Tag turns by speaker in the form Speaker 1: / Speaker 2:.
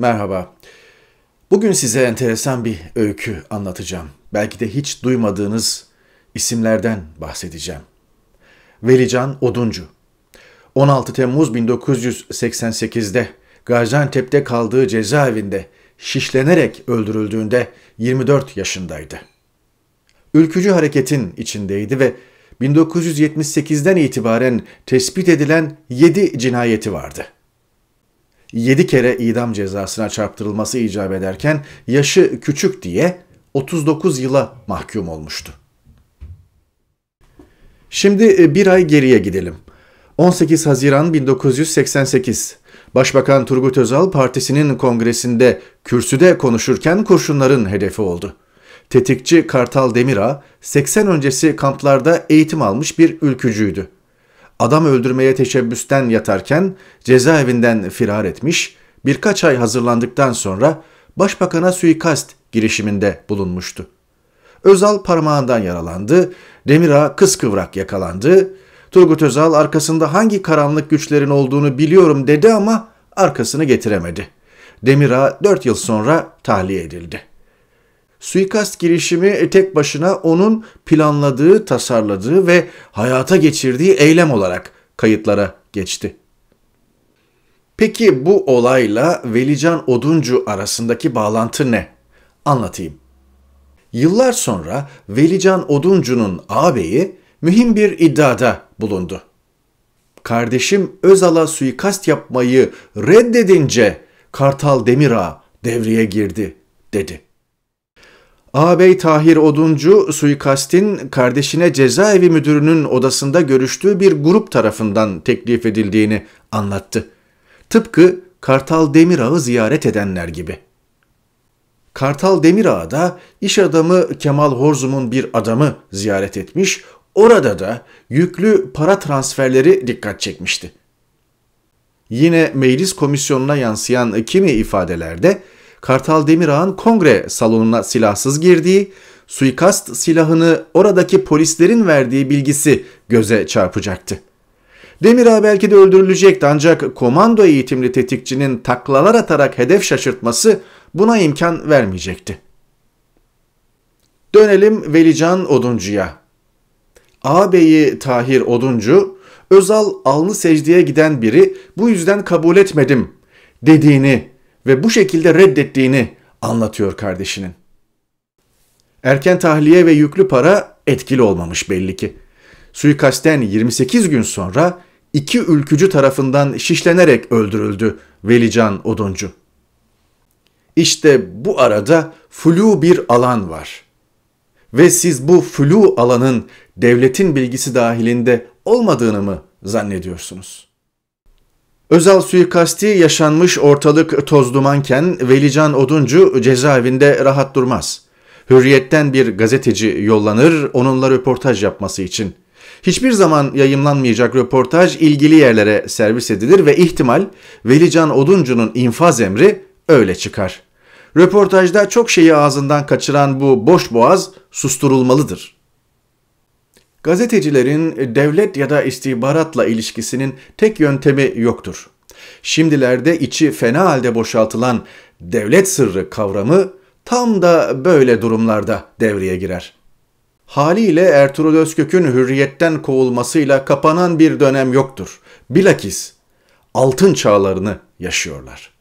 Speaker 1: Merhaba. Bugün size enteresan bir öykü anlatacağım. Belki de hiç duymadığınız isimlerden bahsedeceğim. Velican Oduncu 16 Temmuz 1988'de Gaziantep'te kaldığı cezaevinde şişlenerek öldürüldüğünde 24 yaşındaydı. Ülkücü hareketin içindeydi ve 1978'den itibaren tespit edilen 7 cinayeti vardı.'' 7 kere idam cezasına çarptırılması icap ederken yaşı küçük diye 39 yıla mahkum olmuştu. Şimdi e, bir ay geriye gidelim. 18 Haziran 1988. Başbakan Turgut Özal partisinin kongresinde kürsüde konuşurken kurşunların hedefi oldu. Tetikçi Kartal Demira 80 öncesi kamplarda eğitim almış bir ülkücüydü adam öldürmeye teşebbüsten yatarken cezaevinden firar etmiş, birkaç ay hazırlandıktan sonra başbakana suikast girişiminde bulunmuştu. Özal parmağından yaralandı, Demira kıskıvrak yakalandı. Turgut Özal arkasında hangi karanlık güçlerin olduğunu biliyorum dedi ama arkasını getiremedi. Demira 4 yıl sonra tahliye edildi. Suikast girişimi e, tek başına onun planladığı, tasarladığı ve hayata geçirdiği eylem olarak kayıtlara geçti. Peki bu olayla Velican Oduncu arasındaki bağlantı ne? Anlatayım. Yıllar sonra Velican Oduncu'nun ağabeyi mühim bir iddiada bulundu. Kardeşim Özal'a suikast yapmayı reddedince Kartal Demirağ devreye girdi dedi. Ağabey Tahir Oduncu suikastin kardeşine cezaevi müdürünün odasında görüştüğü bir grup tarafından teklif edildiğini anlattı. Tıpkı Kartal Demirağ'ı ziyaret edenler gibi. Kartal Demirağ da iş adamı Kemal Horzum'un bir adamı ziyaret etmiş, orada da yüklü para transferleri dikkat çekmişti. Yine meclis komisyonuna yansıyan kimi ifadelerde Kartal Demirağ'ın kongre salonuna silahsız girdiği, suikast silahını oradaki polislerin verdiği bilgisi göze çarpacaktı. Demirağ belki de öldürülecekti ancak komando eğitimli tetikçinin taklalar atarak hedef şaşırtması buna imkan vermeyecekti. Dönelim Velican Oduncu'ya. Ağabeyi Tahir Oduncu, Özal alnı secdeye giden biri bu yüzden kabul etmedim dediğini ve bu şekilde reddettiğini anlatıyor kardeşinin. Erken tahliye ve yüklü para etkili olmamış belli ki. Suikasten 28 gün sonra iki ülkücü tarafından şişlenerek öldürüldü Velican Oduncu. İşte bu arada flu bir alan var. Ve siz bu flu alanın devletin bilgisi dahilinde olmadığını mı zannediyorsunuz?'' Özel suikasti yaşanmış ortalık toz dumanken Velican Oduncu cezaevinde rahat durmaz. Hürriyetten bir gazeteci yollanır onunla röportaj yapması için. Hiçbir zaman yayımlanmayacak röportaj ilgili yerlere servis edilir ve ihtimal Velican Oduncu'nun infaz emri öyle çıkar. Röportajda çok şeyi ağzından kaçıran bu boş boğaz susturulmalıdır.'' Gazetecilerin e, devlet ya da istihbaratla ilişkisinin tek yöntemi yoktur. Şimdilerde içi fena halde boşaltılan devlet sırrı kavramı tam da böyle durumlarda devreye girer. Haliyle Ertuğrul Özkök'ün hürriyetten kovulmasıyla kapanan bir dönem yoktur. Bilakis altın çağlarını yaşıyorlar.''